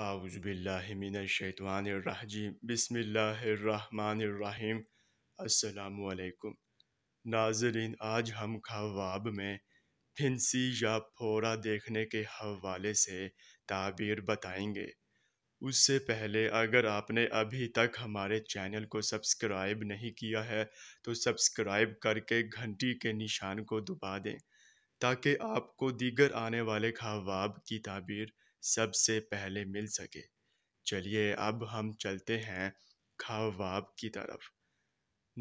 اعوذ باللہ من الشیطان الرحیم بسم اللہ الرحمن الرحیم السلام علیکم ناظرین آج ہم خواب میں پھنسی یا پھورا دیکھنے کے حوالے سے تعبیر بتائیں گے اس سے پہلے اگر آپ نے ابھی تک ہمارے چینل کو سبسکرائب نہیں کیا ہے تو سبسکرائب کر کے گھنٹی کے نشان کو دبا دیں تاکہ آپ کو دیگر آنے والے خواب کی تعبیر سب سے پہلے مل سکے چلیے اب ہم چلتے ہیں کھاواب کی طرف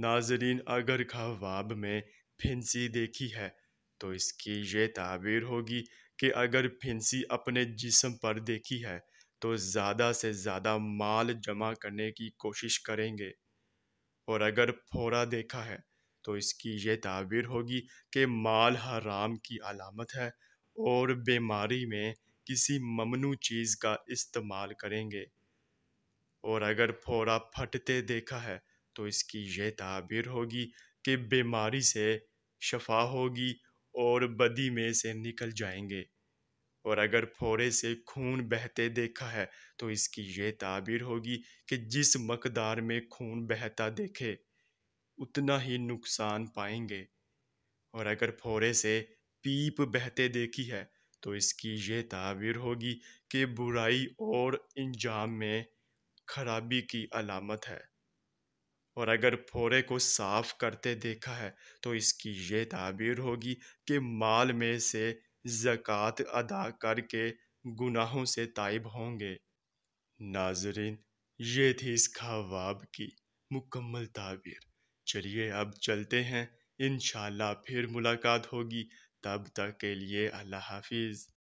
ناظرین اگر کھاواب میں پھنسی دیکھی ہے تو اس کی یہ تعبیر ہوگی کہ اگر پھنسی اپنے جسم پر دیکھی ہے تو زیادہ سے زیادہ مال جمع کرنے کی کوشش کریں گے اور اگر پھورا دیکھا ہے تو اس کی یہ تعبیر ہوگی کہ مال حرام کی علامت ہے اور بیماری میں کسی ممنوع چیز کا استعمال کریں گے اور اگر پھوڑا پھٹتے دیکھا ہے تو اس کی یہ تعبیر ہوگی کہ بیماری سے شفا ہوگی اور بدی میں سے نکل جائیں گے اور اگر پھورے سے خون بہتے دیکھا ہے تو اس کی یہ تعبیر ہوگی کہ جس مقدار میں خون بہتا دیکھے اتنا ہی نقصان پائیں گے اور اگر پھوڑے سے پیپ بہتے دیکھی ہے تو اس کی یہ تعبیر ہوگی کہ برائی اور انجام میں خرابی کی علامت ہے اور اگر پھورے کو صاف کرتے دیکھا ہے تو اس کی یہ تعبیر ہوگی کہ مال میں سے زکوٰۃ ادا کر کے گناہوں سے طائب ہوں گے ناظرین یہ تھی اس خواب کی مکمل تعبیر چلیے اب چلتے ہیں انشاءاللہ پھر ملاقات ہوگی تب تک کے لیے اللہ حافظ